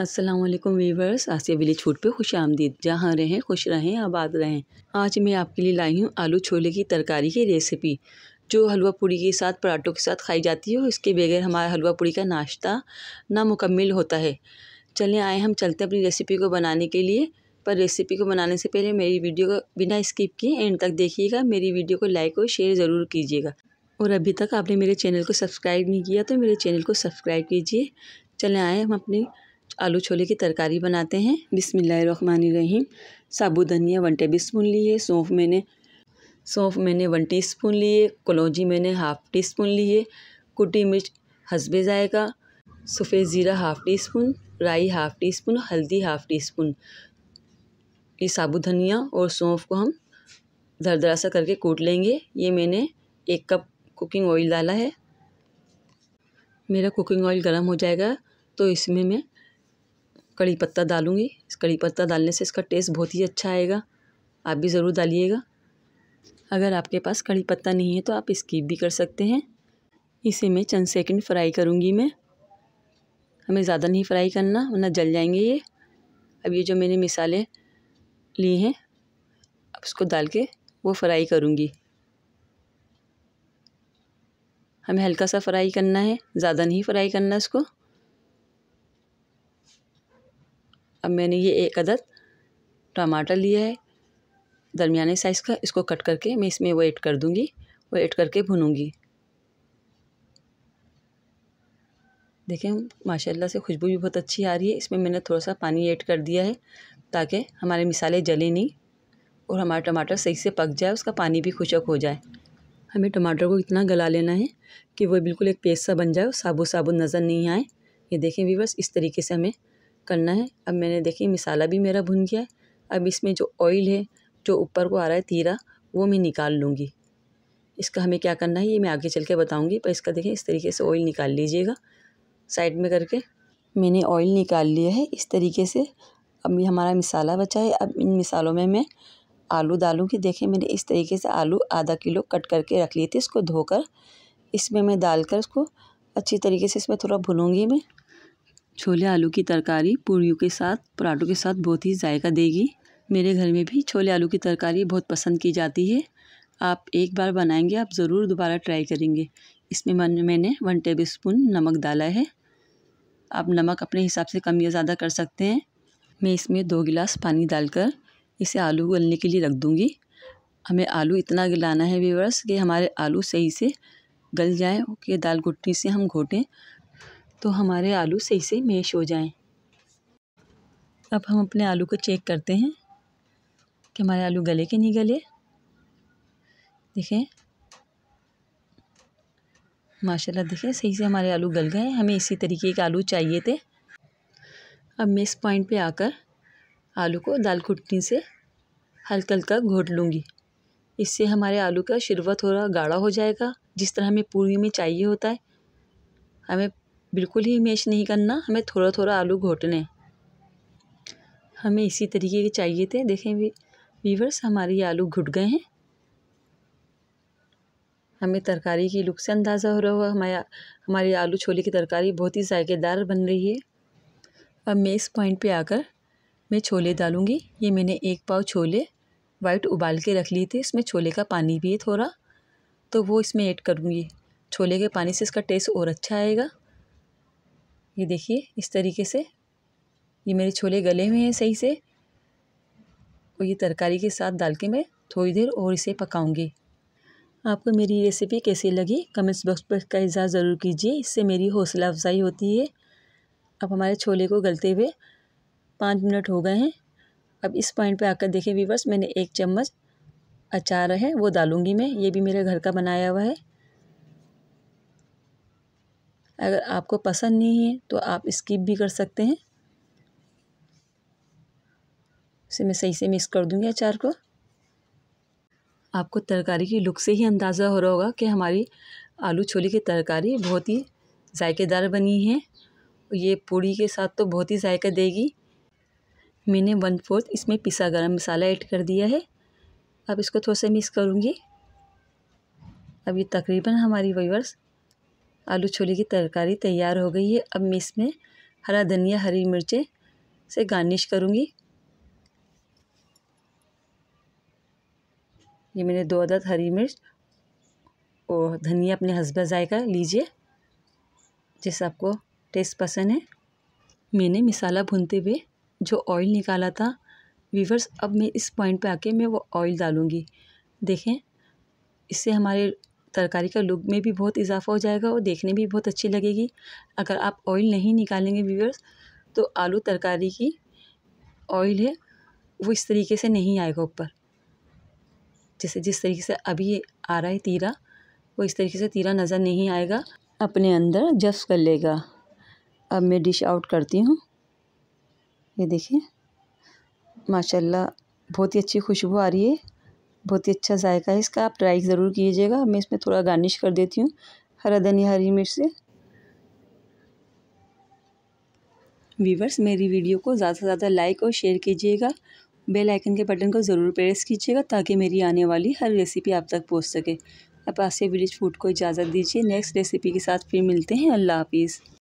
Aslam viewers आसिया Willie छूट पे खुश आमदीद जहाँ रहें खुश रहें आबाद रहें आज मैं आपके लिए लाई हूँ आलू छोले की तरकारी की रेसिपी जो हलवा पूड़ी के साथ पराठों के साथ खाई जाती है इसके बगैर हमारा हलवा पूड़ी का नाश्ता नामुकम्मल होता है चलें आए हम चलते अपनी रेसिपी को बनाने के लिए पर रेसिपी को बनाने से पहले मेरी वीडियो को बिना स्किप किए एंड तक देखिएगा मेरी वीडियो को लाइक और शेयर ज़रूर कीजिएगा और अभी तक आपने मेरे चैनल को सब्सक्राइब नहीं किया तो मेरे चैनल को सब्सक्राइब कीजिए चलें आए हम अपनी आलू छोले की तरकारी बनाते हैं बिसमीम साबुत धनिया वन टेबल स्पून लिए सौंफ मैंने सौंफ मैंने वन टी स्पून लिए कलौजी मैंने हाफ़ टी स्पून लिए कुटी मिर्च हसबे ज़ायका सफ़ेद ज़ीरा हाफ़ टी स्पून राई हाफ़ टी स्पून हल्दी हाफ़ टी स्पून ये साबुत धनिया और सौंफ को हम दरदरा सा करके कूट लेंगे ये मैंने एक कप कुकिंग ऑयल डाला है मेरा कुकिंग ऑयल गर्म हो जाएगा तो इसमें मैं कड़ी पत्ता डालूँगी इस कड़ी पत्ता डालने से इसका टेस्ट बहुत ही अच्छा आएगा आप भी ज़रूर डालिएगा अगर आपके पास कड़ी पत्ता नहीं है तो आप स्कीप भी कर सकते हैं इसे मैं चंद सेकंड फ्राई करूँगी मैं हमें ज़्यादा नहीं फ्राई करना वरना जल जाएंगे ये अब ये जो मैंने मिसाले लिए हैं अब उसको डाल के वो फ्राई करूँगी हमें हल्का सा फ्राई करना है ज़्यादा नहीं फ्राई करना इसको अब मैंने ये एक अदद टमाटर लिया है दरमियाने साइज़ का इसको कट करके मैं इसमें वो ऐड कर दूँगी वो ऐड करके भूनूँगी देखें माशाल्लाह से खुशबू भी बहुत अच्छी आ रही है इसमें मैंने थोड़ा सा पानी ऐड कर दिया है ताकि हमारे मिसाले जले नहीं और हमारा टमाटर सही से पक जाए उसका पानी भी खुशक हो जाए हमें टमाटर को इतना गला लेना है कि वो बिल्कुल एक पेस्ट सा बन जाए साबुत साबुत नज़र नहीं आए ये देखें वीवर्स इस तरीके से हमें करना है अब मैंने देखिए मिसाला भी मेरा भुन गया है अब इसमें जो ऑयल है जो ऊपर को आ रहा है तीरा वो मैं निकाल लूँगी इसका हमें क्या करना है ये मैं आगे चल के बताऊँगी पर इसका देखें इस तरीके से ऑयल निकाल लीजिएगा साइड में करके मैंने ऑयल निकाल लिया है इस तरीके से अब ये हमारा मिसाला बचा है अब इन मिसालों में मैं आलू डालूँगी देखें मैंने इस तरीके से आलू आधा किलो कट करके रख लिए थे इसको धोकर इसमें मैं डालकर इसको अच्छी तरीके से इसमें थोड़ा भूलूँगी मैं छोले आलू की तरकारी पूड़ियों के साथ पराठों के साथ बहुत ही जायका देगी मेरे घर में भी छोले आलू की तरकारी बहुत पसंद की जाती है आप एक बार बनाएंगे आप ज़रूर दोबारा ट्राई करेंगे इसमें मन मैंने वन टेबल स्पून नमक डाला है आप नमक अपने हिसाब से कम या ज़्यादा कर सकते हैं मैं इसमें दो गिलास पानी डालकर इसे आलू गलने के लिए रख दूँगी हमें आलू इतना गलाना है व्यूवर्स कि हमारे आलू सही से गल जाएँ कि दाल घुटनी से हम घोटें तो हमारे आलू सही से मेश हो जाएं। अब हम अपने आलू को चेक करते हैं कि हमारे आलू गले के नहीं गले देखें माशाल्लाह देखें सही से हमारे आलू गल गए हमें इसी तरीके के आलू चाहिए थे अब मैं इस पॉइंट पे आकर आलू को दाल कुटनी से हल्का हल्का घोट लूँगी इससे हमारे आलू का शरबत थोड़ा गाढ़ा हो जाएगा जिस तरह हमें पूरी में चाहिए होता है हमें बिल्कुल ही मैश नहीं करना हमें थोड़ा थोड़ा आलू घोटने हमें इसी तरीके के चाहिए थे देखें वीवर्स हमारे ये आलू घुट गए हैं हमें तरकारी की लुक से अंदाज़ा हो रहा हुआ हमारा हमारी आलू छोले की तरकारी बहुत ही जायकेदार बन रही है अब मैं इस पॉइंट पे आकर मैं छोले डालूँगी ये मैंने एक पाव छोले वाइट उबाल के रख लिए थे इसमें छोले का पानी भी है थोड़ा तो वो इसमें ऐड करूँगी छोले के पानी से इसका टेस्ट और अच्छा आएगा ये देखिए इस तरीके से ये मेरे छोले गले हुए हैं सही से और ये तरकारी के साथ डाल के मैं थोड़ी देर और इसे पकाऊंगी आपको मेरी रेसिपी कैसी लगी कमेंट्स बॉक्स पर का इजहार ज़रूर कीजिए इससे मेरी हौसला अफजाई होती है अब हमारे छोले को गलते हुए पाँच मिनट हो गए हैं अब इस पॉइंट पे आकर देखें वीवर्स मैंने एक चम्मच अचार है वो डालूँगी मैं ये भी मेरे घर का बनाया हुआ है अगर आपको पसंद नहीं है तो आप स्किप भी कर सकते हैं उसे मैं सही से मिक्स कर दूंगी अचार को आपको तरकारी की लुक से ही अंदाज़ा हो रहा होगा कि हमारी आलू छोले की तरकारी बहुत ही जायकेदार बनी है ये पूड़ी के साथ तो बहुत ही जायका देगी मैंने वन फोर्थ इसमें पिसा गरम मसाला ऐड कर दिया है अब इसको थोड़ा सा मिक्स करूँगी अब ये तकरीबन हमारी वीवर्स आलू छोले की तरकारी तैयार हो गई है अब मैं इसमें हरा धनिया हरी मिर्चें से गार्निश करूँगी ये मैंने दो अदद हरी मिर्च और धनिया अपने हसबा जायका लीजिए जैसा आपको टेस्ट पसंद है मैंने मिसाला भूनते हुए जो ऑयल निकाला था वीवर्स अब मैं इस पॉइंट पे आके मैं वो ऑयल डालूँगी देखें इससे हमारे तरकारी का लुक में भी बहुत इजाफा हो जाएगा और देखने भी बहुत अच्छी लगेगी अगर आप ऑयल नहीं निकालेंगे व्यूअर्स तो आलू तरकारी की ऑयल है वो इस तरीके से नहीं आएगा ऊपर जैसे जिस तरीके से अभी आ रहा है तीरा वो इस तरीके से तीरा नज़र नहीं आएगा अपने अंदर जफ्स कर लेगा अब मैं डिश आउट करती हूँ ये देखिए माशाल्लाह बहुत ही अच्छी खुशबू आ रही है बहुत ही अच्छा जायका है इसका आप ट्राई ज़रूर कीजिएगा मैं इसमें थोड़ा गार्निश कर देती हूँ हरा धनिया हरी मिर्च से व्यूवर्स मेरी वीडियो को ज़्यादा से ज़्यादा लाइक और शेयर कीजिएगा बेल आइकन के बटन को ज़रूर प्रेस कीजिएगा ताकि मेरी आने वाली हर रेसिपी आप तक पहुँच सके अब आसिया विलेज फूड को इजाज़त दीजिए नेक्स्ट रेसिपी के साथ फिर मिलते हैं अल्लाह हाफिज़